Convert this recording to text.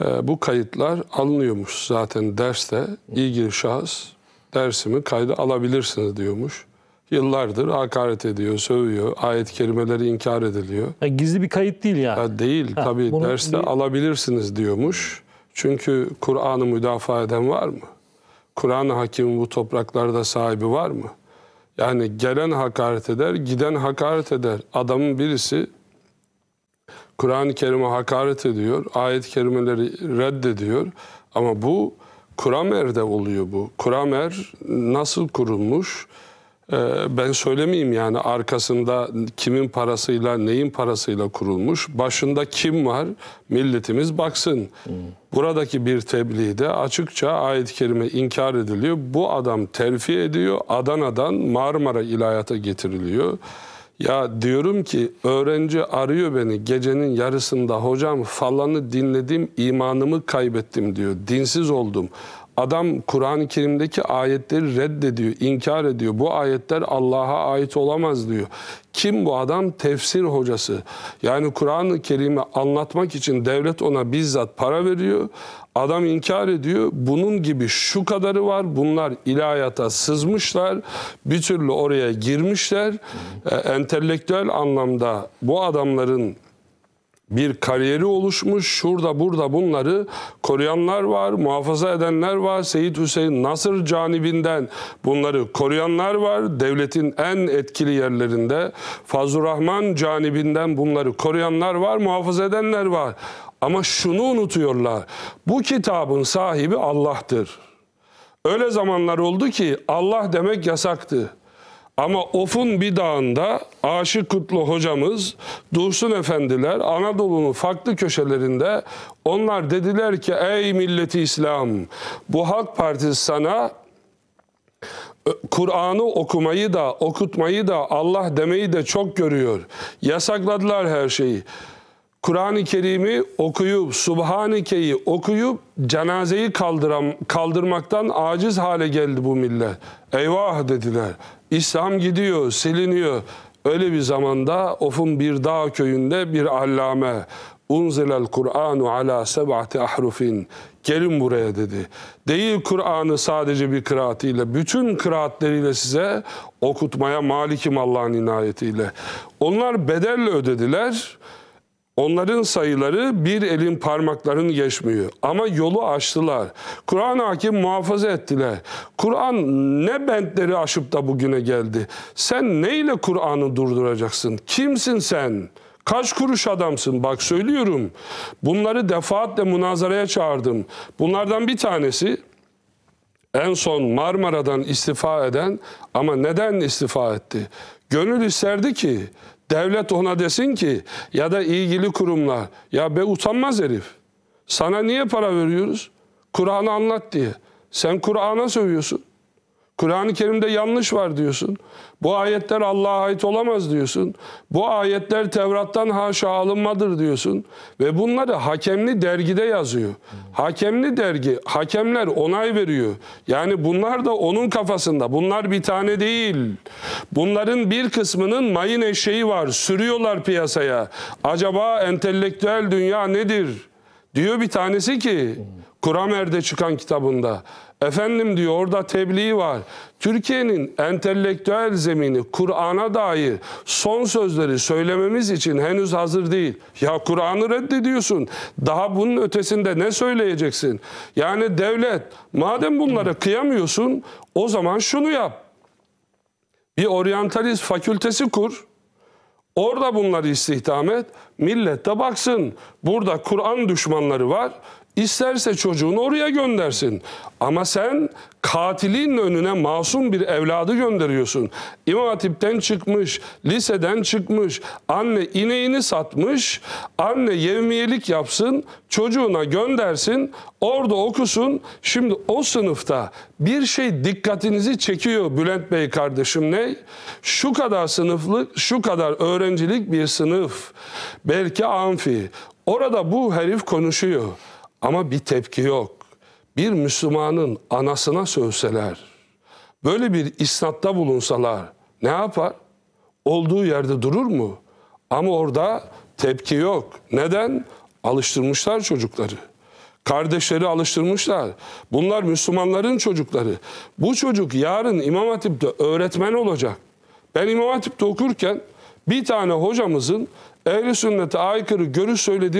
Ee, bu kayıtlar alınıyormuş zaten derste. ilgili şahıs dersimi kaydı alabilirsiniz diyormuş. Yıllardır hakaret ediyor, sövüyor, ayet kelimeleri inkar ediliyor. Ya gizli bir kayıt değil yani. Ya değil ha, tabii bunu derste değil. alabilirsiniz diyormuş. Çünkü Kur'an'ı müdafaa eden var mı? Kur'an-ı Hakim'in bu topraklarda sahibi var mı? Yani gelen hakaret eder, giden hakaret eder. Adamın birisi Kur'an-ı Kerim'e hakaret ediyor, ayet-i kerimeleri reddediyor. Ama bu Kuramer'de oluyor bu. Kuramer nasıl kurulmuş? Ee, ben söylemeyeyim yani arkasında kimin parasıyla neyin parasıyla kurulmuş başında kim var milletimiz baksın. Buradaki bir tebliğde açıkça ayet-i kerime inkar ediliyor. Bu adam terfi ediyor Adana'dan Marmara ilayata getiriliyor. Ya diyorum ki öğrenci arıyor beni gecenin yarısında hocam falanı dinledim imanımı kaybettim diyor. Dinsiz oldum. Adam Kur'an-ı Kerim'deki ayetleri reddediyor, inkar ediyor. Bu ayetler Allah'a ait olamaz diyor. Kim bu adam? Tefsir hocası. Yani Kur'an-ı Kerim'i anlatmak için devlet ona bizzat para veriyor. Adam inkar ediyor. Bunun gibi şu kadarı var. Bunlar ilahiyata sızmışlar. Bir türlü oraya girmişler. E, entelektüel anlamda bu adamların bir kariyeri oluşmuş. Şurada burada bunları koruyanlar var, muhafaza edenler var. Seyit Hüseyin Nasır canibinden bunları koruyanlar var. Devletin en etkili yerlerinde Fazıl Rahman canibinden bunları koruyanlar var, muhafaza edenler var. Ama şunu unutuyorlar. Bu kitabın sahibi Allah'tır. Öyle zamanlar oldu ki Allah demek yasaktı. Ama Of'un bir dağında Aşık Kutlu hocamız, Dursun Efendiler Anadolu'nun farklı köşelerinde onlar dediler ki ey milleti İslam bu Halk Partisi sana e, Kur'an'ı okumayı da okutmayı da Allah demeyi de çok görüyor. Yasakladılar her şeyi. Kur'an-ı Kerim'i okuyup, Subhaneke'yi okuyup cenazeyi kaldıram, kaldırmaktan aciz hale geldi bu millet. Eyvah dediler. İslam gidiyor, siliniyor. Öyle bir zamanda Of'un bir dağ köyünde bir allame unzilel Kur'anu ala seb'ati ahrufin. Gelin buraya dedi. Değil Kur'an'ı sadece bir kıraatiyle, bütün kıraatleriyle size okutmaya malikim Allah'ın inayetiyle. Onlar bedelle ödediler. Onların sayıları bir elin parmaklarını geçmiyor. Ama yolu aştılar. Kur'an-ı Hakim muhafaza ettiler. Kur'an ne bentleri aşıp da bugüne geldi. Sen neyle Kur'an'ı durduracaksın? Kimsin sen? Kaç kuruş adamsın bak söylüyorum. Bunları defaatle münazaraya çağırdım. Bunlardan bir tanesi en son Marmara'dan istifa eden ama neden istifa etti? Gönül isterdi ki Devlet ona desin ki ya da ilgili kurumlar ya be utanmaz herif. Sana niye para veriyoruz? Kur'an'ı anlat diye. Sen Kur'an'a sövüyorsun. Kur'an-ı Kerim'de yanlış var diyorsun. Bu ayetler Allah'a ait olamaz diyorsun. Bu ayetler Tevrat'tan haşa alınmadır diyorsun. Ve bunları hakemli dergide yazıyor. Hakemli dergi, hakemler onay veriyor. Yani bunlar da onun kafasında. Bunlar bir tane değil. Bunların bir kısmının mayın eşeği var. Sürüyorlar piyasaya. Acaba entelektüel dünya nedir? Diyor bir tanesi ki Kuramer'de çıkan kitabında efendim diyor orada tebliğ var. Türkiye'nin entelektüel zemini Kur'an'a dair son sözleri söylememiz için henüz hazır değil. Ya Kur'an'ı reddediyorsun. Daha bunun ötesinde ne söyleyeceksin? Yani devlet madem bunlara kıyamıyorsun o zaman şunu yap. Bir oryantalist fakültesi kur. Orada bunları istihdam et. Millet de baksın. Burada Kur'an düşmanları var. İsterse çocuğunu oraya göndersin. Ama sen katilin önüne masum bir evladı gönderiyorsun. İmam Hatip'ten çıkmış, liseden çıkmış, anne ineğini satmış, anne yevmiyelik yapsın, çocuğuna göndersin, orada okusun. Şimdi o sınıfta bir şey dikkatinizi çekiyor Bülent Bey kardeşim ne? Şu kadar sınıflık, şu kadar öğrencilik bir sınıf. Belki amfi. Orada bu herif konuşuyor. Ama bir tepki yok. Bir Müslümanın anasına sövseler, böyle bir isnatta bulunsalar ne yapar? Olduğu yerde durur mu? Ama orada tepki yok. Neden? Alıştırmışlar çocukları. Kardeşleri alıştırmışlar. Bunlar Müslümanların çocukları. Bu çocuk yarın İmam Hatip'te öğretmen olacak. Ben İmam Hatip'te okurken bir tane hocamızın ehli sünnete aykırı görüş söylediğini